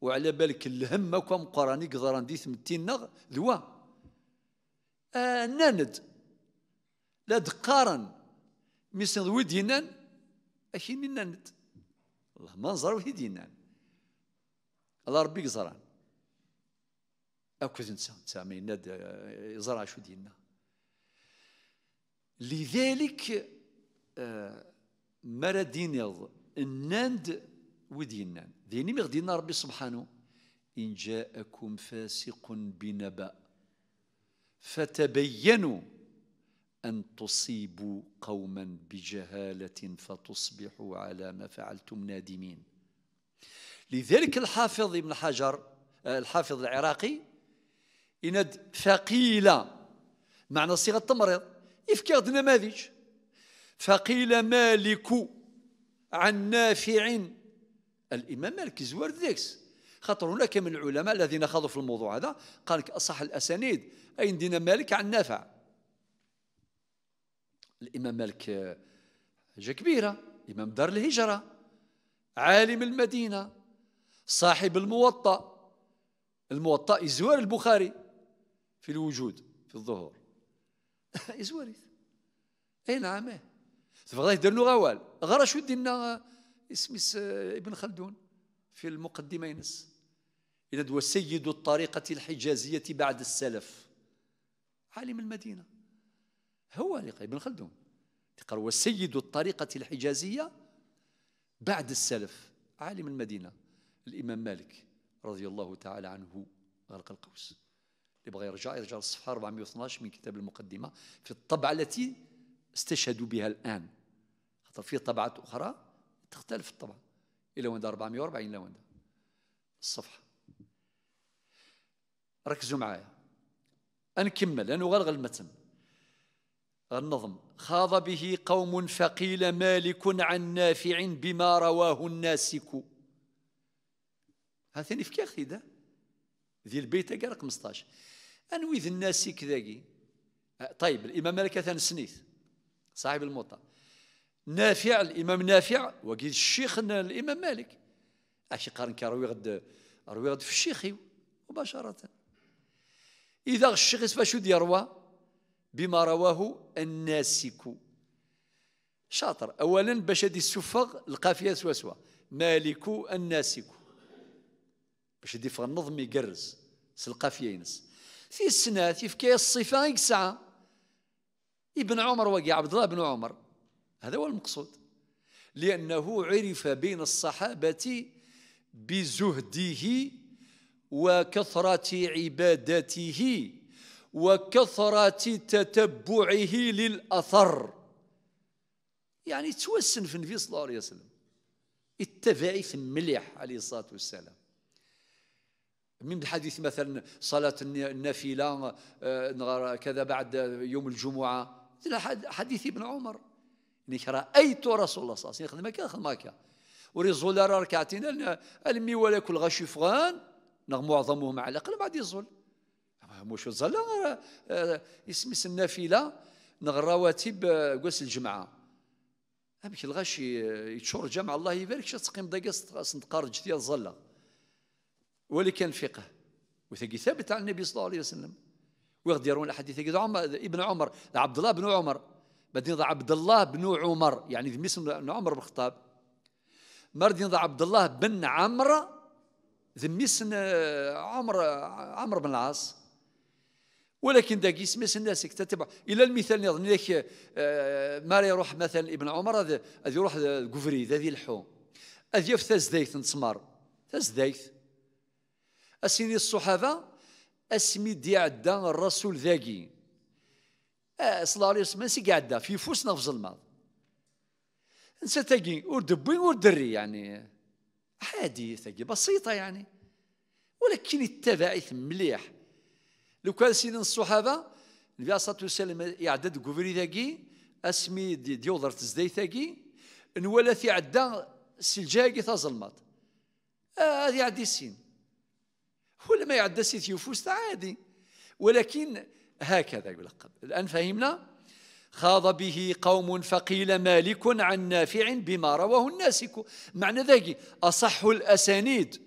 وعلى بالك الهم كم مقراني قدر دي ثمتين نغ ذوا آه، ناند لا تقارن ميسن ودينان اشيني ناند الله ما نزر وهي دينان الله ربي يزرع اكو نسى نسى ما يزرع شو ديالنا لذلك آه، مرا دينيض الناند ودينان ديني مي ربي سبحانه ان جاءكم فاسق بنبأ فتبينوا أن تصيبوا قوما بجهالة فتصبحوا على ما فعلتم نادمين لذلك الحافظ ابن حجر آه، الحافظ العراقي إند ثقيلة معنى صيغة التمريض يفكر نماذج فقيل مالك عن نافع الإمام مالك زوار ذيكس خاطر هناك من العلماء الذين خاضوا في الموضوع هذا قال لك أصح الأسانيد أين دين مالك عن نافع الإمام مالك آه، حاجة كبيرة إمام دار الهجرة عالم المدينة صاحب الموطأ الموطأ يزور البخاري في الوجود في الظهور يزور اي نعم تبغى يدير له غوال غرا شو دينا اسم ابن خلدون في المقدمه ينس إذا هو سيد الطريقة الحجازية بعد السلف عالم المدينة هو ابن خلدون تقرأ هو سيد الطريقة الحجازية بعد السلف عالم المدينة الإمام مالك رضي الله تعالى عنه غرق القوس اللي بغى يرجع يرجع للصفحة 412 من كتاب المقدمة في الطبعة التي استشهدوا بها الآن خاطر في طبعات أخرى تختلف الطبعة إلى وين 440 إلى وين الصفحة ركزوا معايا نكمل لأنه غلغ المتن النظم خاض به قوم فقيل مالك عن نافع بما رواه الناسك هاثاني في كاختي ذا ذي البيت قال 15 انوي ذي الناس كذاكي أه، طيب الامام مالك ثان سنيث صاحب الموطا نافع الامام نافع وكي الشيخ الامام مالك اشي قارن كاروي غد روي غد في الشيخ مباشره اذا الشيخ فاش يروى بما رواه الناسك شاطر اولا باش هادي السفغ القافيه سوا سوا مالك الناسك باش يدي في النظم يقرز في ينس في السنات يفكي الصفة يقسع ابن عمر وقي عبد الله بن عمر هذا هو المقصود لأنه عرف بين الصحابة بزهده وكثرة عبادته وكثرة تتبعه للأثر يعني توسن في النبي صلى الله عليه وسلم اتبعي في المليح عليه الصلاة والسلام من الحديث مثلا صلاة النافلة آه، كذا بعد يوم الجمعة حديث ابن عمر انك يعني رأيت رسول الله صلى الله عليه وسلم يخدم كان خدمة كان ورزول ركعتين المي ولا كل غشي فغان معظمهم على الأقل بعد يزول مش الزول اسمس آه، النافلة نغرواتب قوس آه، الجمعة أمك الغشي يتشور جمع الله يبارك شا تقيم دقا سنتقارج ديال الزله كان فقه وثقي ثابت على النبي صلى الله عليه وسلم ويقدر يرون الحديث عمر ابن عمر عبد الله بن عمر بعدين نضع عبد الله بن عمر يعني ذم اسم عمر بن الخطاب مرد نضع عبد الله بن عمرو ذم اسم عمر عمر بن العاص ولكن ذاك اسم الناس تتبع الى المثال نظن لك آه، ما يروح مثلا ابن عمر هذا يروح كفري ذا ذي الحوم هذا يفتز ذيث نسمار تزديث اسيني الصحابه اسمي دي عدا الرسول ذاكي آه، صلى الله عليه وسلم سي قاعدة في فوسنا في ظلمة نسى تاكي ور وردري يعني عادي تاكي بسيطه يعني ولكن التبعث مليح لو كان سيدنا الصحابه النبي صلى الله عليه وسلم يعدد كوفري ذاكي اسمي دي ديوضر تزداي ثاكي نولا في عدا تا تظلمات هذه آه عدي السين ولا ما يعدى سيثيوفوس عادي ولكن هكذا يلقب الآن فهمنا خاض به قوم فقيل مالك عن نافع بما رواه الناسك معنى ذلك أصح الأسانيد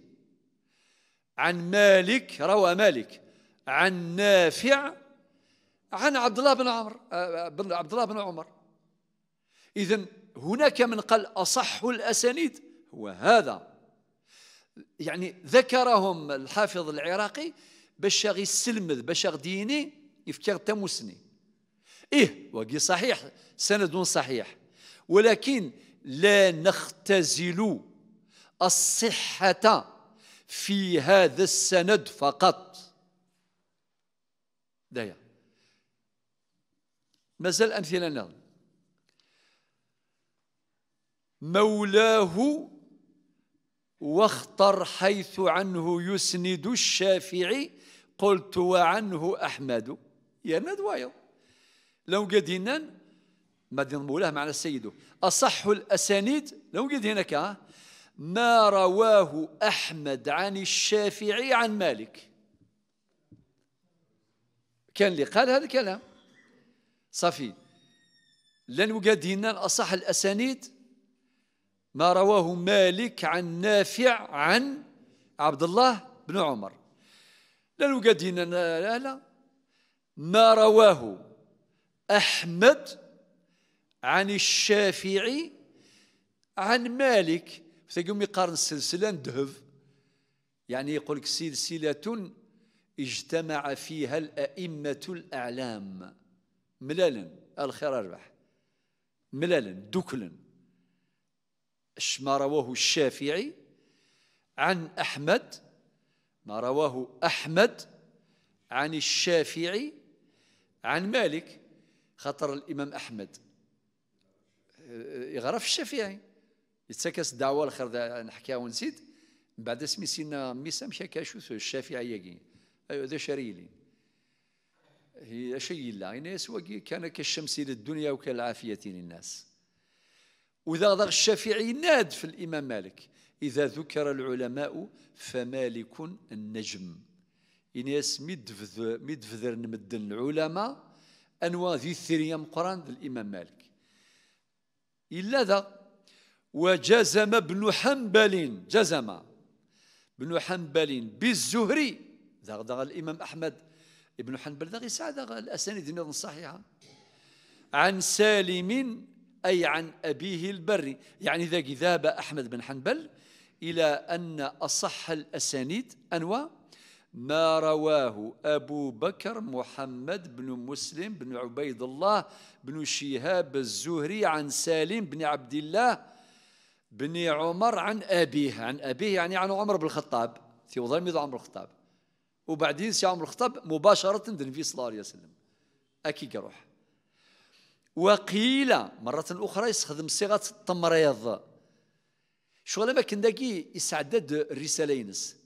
عن مالك روى مالك عن نافع عن عبد الله بن عمر آه، عبد الله بن عمر إذا هناك من قال أصح الأسانيد هو هذا يعني ذكرهم الحافظ العراقي باش يستلمذ باش ديني يفكر تمسني إيه وقي صحيح سند صحيح ولكن لا نختزل الصحة في هذا السند فقط دايا مازال أمثلة نظر نعم. مولاه واختر حيث عنه يسند الشافعي قلت وعنه أحمد يا ندوايو لو قدينا ما دين مولاه معنا سيده أصح الأسانيد لو قد هناك ما رواه أحمد عن الشافعي عن مالك كان اللي قال هذا الكلام صافي لن وقدينا أصح الأسانيد ما رواه مالك عن نافع عن عبد الله بن عمر لا نوجد هنا لا لا ما رواه أحمد عن الشافعي عن مالك فتقوم يقارن السلسلة ندهف يعني يقول لك سلسلة اجتمع فيها الأئمة الأعلام ملالا الخير أربح ملالا دكلا ما رواه الشافعي عن أحمد ما رواه أحمد عن الشافعي عن مالك خطر الإمام أحمد آه، يغرف الشافعي يتسكس الدعوة الاخر نحكيها ونزيد من بعد اسمي سينا ميسا مشى كاشو الشافعي يجي أيوة هذا شريلي هي شيء لا يعني كان كالشمس للدنيا وكالعافية للناس وإذا ضغ الشافعي ناد في الإمام مالك إذا ذكر العلماء فمالك النجم إنياس مدفذر نمدن العلماء أنوا ذي الثريام قران الإمام مالك إلا ذا وجزم ابن حنبل جزم ابن حنبل بالزهري ذا الإمام أحمد ابن حنبل ذا غيسع ذا الأسانيد صحيحة عن سالم أي عن أبيه البري يعني ذاك ذهب أحمد بن حنبل إلى أن أصح الأسانيد أنواع ما رواه أبو بكر محمد بن مسلم بن عبيد الله بن شهاب الزهري عن سالم بن عبد الله بن عمر عن أبيه عن أبيه يعني عن عمر بن الخطاب في وظيفة عمر الخطاب وبعدين سي عمر الخطاب مباشرة في صلى الله عليه وسلم أكي قروح وقيل مرة أخرى يستخدم صيغة التمريض شغل ما كان داكي يسعدد الرسالة ينس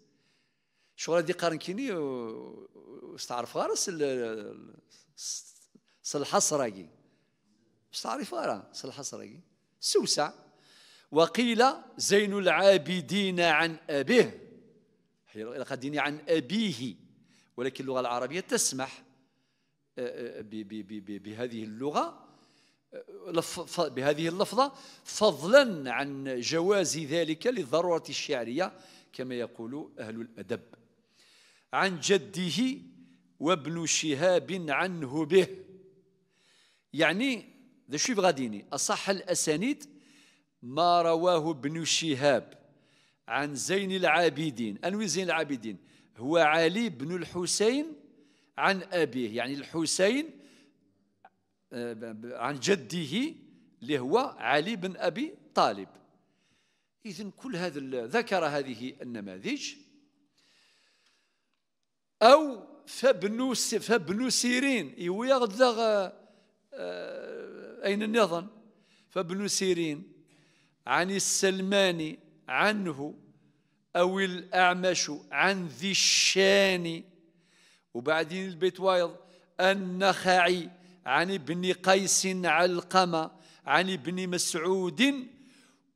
شغل دي قارن كيني استعرف غارس الحصراقي استعرف غارة صراقي سوسع وقيل زين العابدين عن أبيه قديني عن أبيه ولكن اللغة العربية تسمح آه، آه، بهذه اللغة بهذه اللفظة فضلا عن جواز ذلك للضرورة الشعرية كما يقول أهل الأدب عن جده وابن شهاب عنه به يعني ذا شو غاديني أصح الأسانيد ما رواه ابن شهاب عن زين العابدين أنوي زين العابدين هو علي بن الحسين عن أبيه يعني الحسين عن جده اللي هو علي بن أبي طالب إذن كل هذا ذكر هذه النماذج أو فابن فابن سيرين يغدغ آه، أين النظن فابن سيرين عن السلماني عنه أو الأعمش عن ذي الشان وبعدين البيت وايض النخعي عن ابن قيس علقمة عن ابن مسعود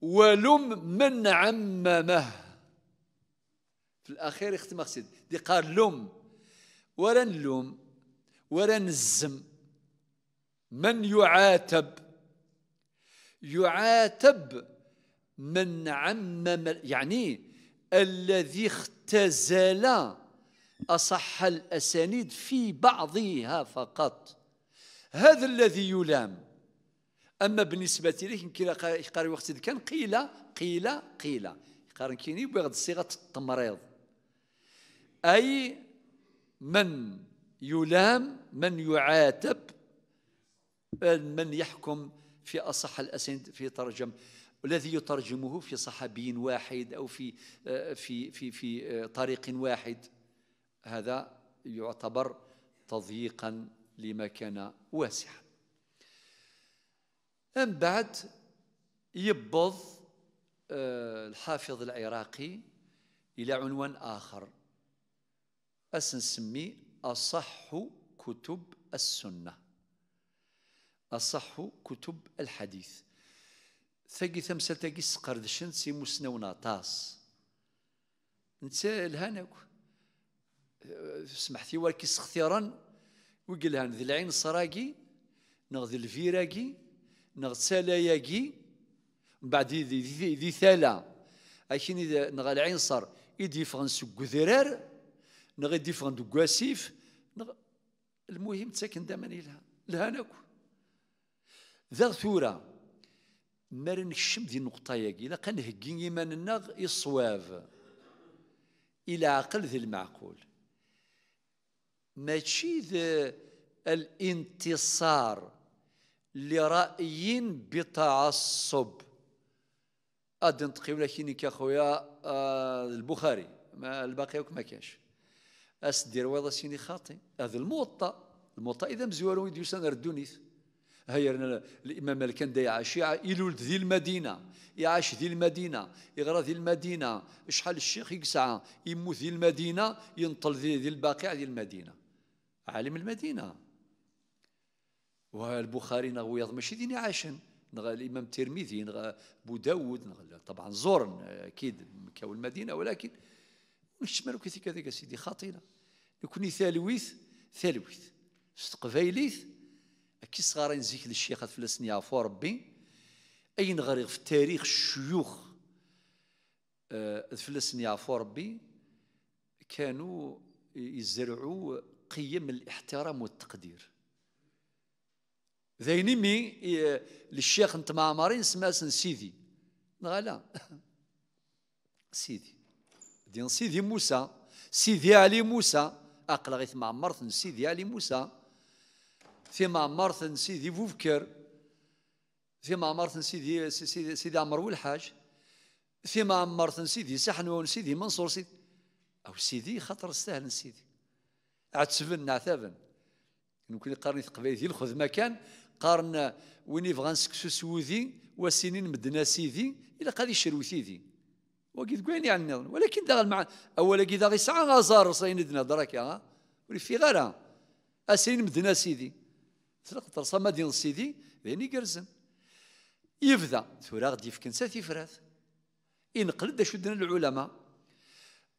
ولم من عممه في الأخير يختم خسيد دي قال لم ولا نلوم ولا نزم من يعاتب يعاتب من عمم يعني الذي اختزل أصح الأسانيد في بعضها فقط هذا الذي يلام أما بالنسبة لك كلا يقاري وقت كان قيل قيل قيل يقارن كيني بغض صيغة التمريض أي من يلام من يعاتب من يحكم في أصح الأسند في ترجم الذي يترجمه في صحابي واحد أو في آه، في في في آه، طريق واحد هذا يعتبر تضييقا لما كان واسعا من بعد يبض آه، الحافظ العراقي إلى عنوان آخر أسنسمي أصح كتب السنة أصح كتب الحديث ثقي ثمسة تقي سقردشن سي مسنونا طاس نتا لهانك آه، سمحتي ولكن سختيرا ويقلهن ذي العين الصراقي نغ ذي الفيراقي نغ سالاياقي من بعد ذي, ذي, ذي ثالا أكين نغ العين صار يدي فغن سوق ذرار نغ يدي فغن دوك نغ المهم تساكن دائما لها لها ناكو ذا ثورة ما نكشم دي النقطة ياقي لقى نهقي النغ الصواف إلى عقل ذي المعقول ماشي ذا الانتصار لرأي بتعصب أدن نتقيو لكنك يا خويا آه، البخاري ما الباقي ما كاش أس دير واضا سيني خاطي هذا الموطأ الموطأ إذا مزوالون يديوسان ردونيث هيا الامام مالك دايع شيعه يلول ذي المدينه يعاش ذي المدينه يغرى ذي المدينه شحال الشيخ يقسع يموت ذي المدينه ينطل ذي, ذي الباقي ذي المدينه عالم المدينة والبخاري نغ ماشي ديني عاشن نغ الإمام الترمذي نغ أبو داود طبعا زورن آه، أكيد كاو المدينة ولكن مالو كيتي كذاك سيدي خاطينا يكوني ثالويث ثالويث قبايليث كي صغار نزيك للشيخ فلسني يعفو ربي اي غريغ في تاريخ الشيوخ آه، فلسني يعفو ربي كانوا يزرعوا قيم الاحترام والتقدير ذيني مي إيه، للشيخ نت معمرين سماسن سيدي لا سيدي دين سيدي موسى سيدي علي موسى اقلا مع معمرت سيدي علي موسى في معمرت سيدي بوفكر في معمرت سيدي سيدي سيدي عمر والحاج في معمرت سيدي سحنون سيدي منصور سيدي او سيدي خطر استاهل سيدي عتسبن نعتبن نكون قارن تقبيلتي الخذ مكان قارن وين يبغى نسكسو سوذي وسنين مدنا سيدي الى قادي يشرو سيدي كويني كوين يعني ولكن داغ مع اولا كي داغ ساعه غازار صاين دنا دراك يا آه. ولي في غيرها اسين مدنا سيدي تلقى ترصا مدينة سيدي ذيني قرزن يبدا ثورا غدي في كنسا تفرات ينقلد شدنا العلماء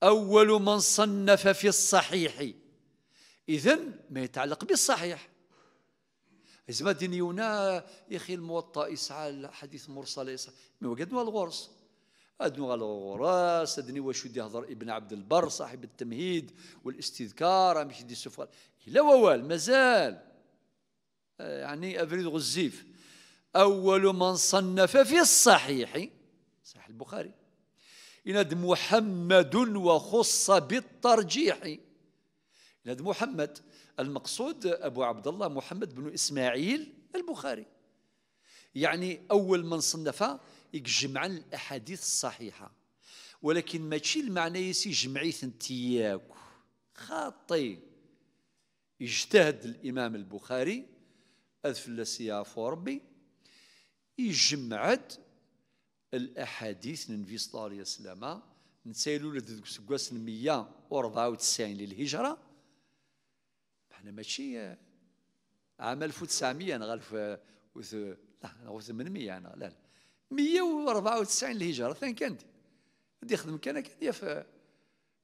اول من صنف في الصحيح إذا ما يتعلق بالصحيح زعما دينيونا يا أخي الموطأ يسعى الحديث مرسل يسعى مي وقدنا الغرس أدنو الغراس أدني واش يدي يهضر ابن عبد البر صاحب التمهيد والاستذكار مش يدي السفر لا ووال مازال يعني أفريد غزيف أول من صنف في الصحيح صحيح البخاري إند محمد وخص بالترجيح هذا محمد المقصود أبو عبد الله محمد بن إسماعيل البخاري يعني أول من صنف يجمع الأحاديث الصحيحة ولكن ماشي المعنى يسي جمعي ثنتياك خاطي يجتهد الإمام البخاري أذفل سيافو ربي يجمع الأحاديث من صلى الله عليه وسلم نسيلو لدى سكواس 194 للهجرة احنا ماشي عام 1900 انا غالف لا انا 800 انا لا لا 194 الهجره فين كانت؟ بدي نخدم كان يا في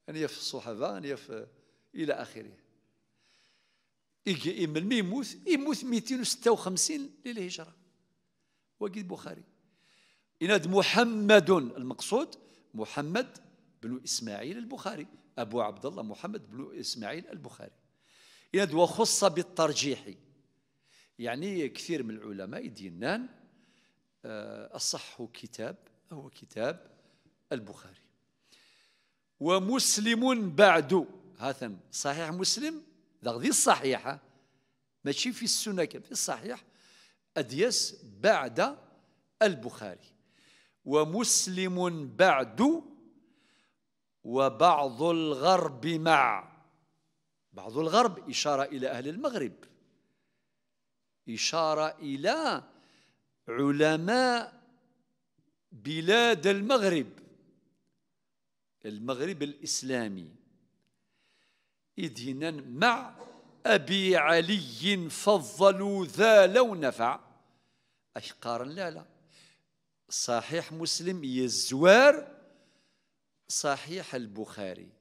انا في الصحفه انا في الى اخره من يموت يموت 256 للهجره وقيد بخاري إناد محمد المقصود محمد بن اسماعيل البخاري ابو عبد الله محمد بن اسماعيل البخاري يد وخص بالترجيح يعني كثير من العلماء يدينان آه، أصح كتاب هو كتاب البخاري ومسلم بعد هذا صحيح مسلم ذا الصحيحة ماشي في السنة في الصحيح أديس بعد البخاري ومسلم بعد وبعض الغرب مع بعض الغرب إشارة إلى أهل المغرب إشارة إلى علماء بلاد المغرب المغرب الإسلامي إذن مع أبي علي فضلوا ذا لو نفع أشقارا لا لا صحيح مسلم يزوار صحيح البخاري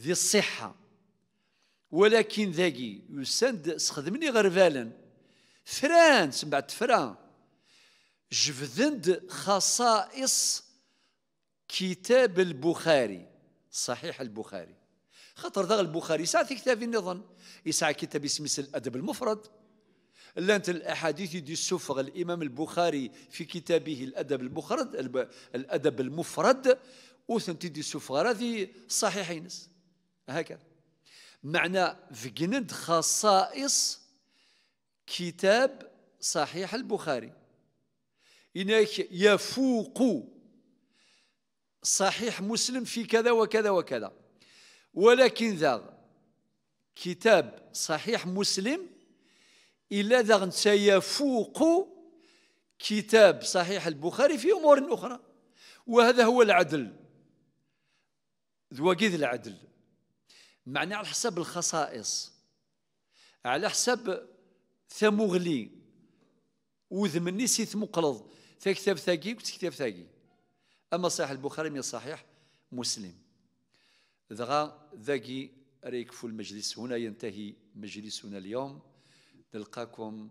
ذي الصحة ولكن ذاكي يسند سخدمني غرفالا فران سمعت فران جفذند خصائص كتاب البخاري صحيح البخاري خاطر ذا البخاري ساعة في كتاب النظام يسعى كتاب اسمه الأدب المفرد لانت الاحاديث دي سفغ الامام البخاري في كتابه الادب المفرد الادب المفرد وثنتي دي السفر هذه صحيحينس هكذا معنى فقند خصائص كتاب صحيح البخاري إنك يفوق صحيح مسلم في كذا وكذا وكذا ولكن ذا كتاب صحيح مسلم إلا ذا سيفوق كتاب صحيح البخاري في أمور أخرى وهذا هو العدل ذو العدل معني على حسب الخصائص على حسب ثمغلي وذمني سيث مقلض فكتاب ثاقي وكتاب ثاقي أما صحيح البخاري من صحيح مسلم ذغا ذاقي ريك في المجلس هنا ينتهي مجلسنا اليوم نلقاكم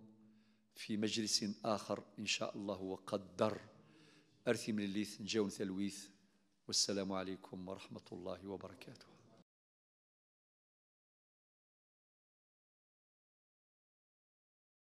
في مجلس آخر إن شاء الله وقدر أرثي من الليث نجاون ثلويث والسلام عليكم ورحمة الله وبركاته